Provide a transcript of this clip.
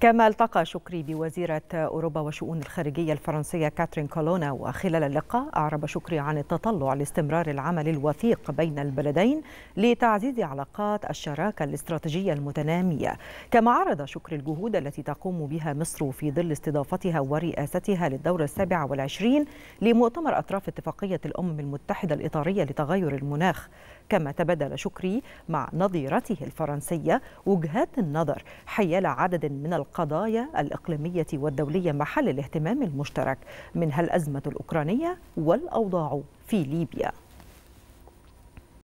كما التقى شكري بوزيرة أوروبا وشؤون الخارجية الفرنسية كاترين كولونا وخلال اللقاء أعرب شكري عن التطلع لاستمرار العمل الوثيق بين البلدين لتعزيز علاقات الشراكة الاستراتيجية المتنامية كما عرض شكري الجهود التي تقوم بها مصر في ظل استضافتها ورئاستها للدور السابع والعشرين لمؤتمر أطراف اتفاقية الأمم المتحدة الإطارية لتغير المناخ كما تبادل شكري مع نظيرته الفرنسية وجهات النظر حيال عدد من القضايا الإقليمية والدولية محل الاهتمام المشترك منها الأزمة الأوكرانية والأوضاع في ليبيا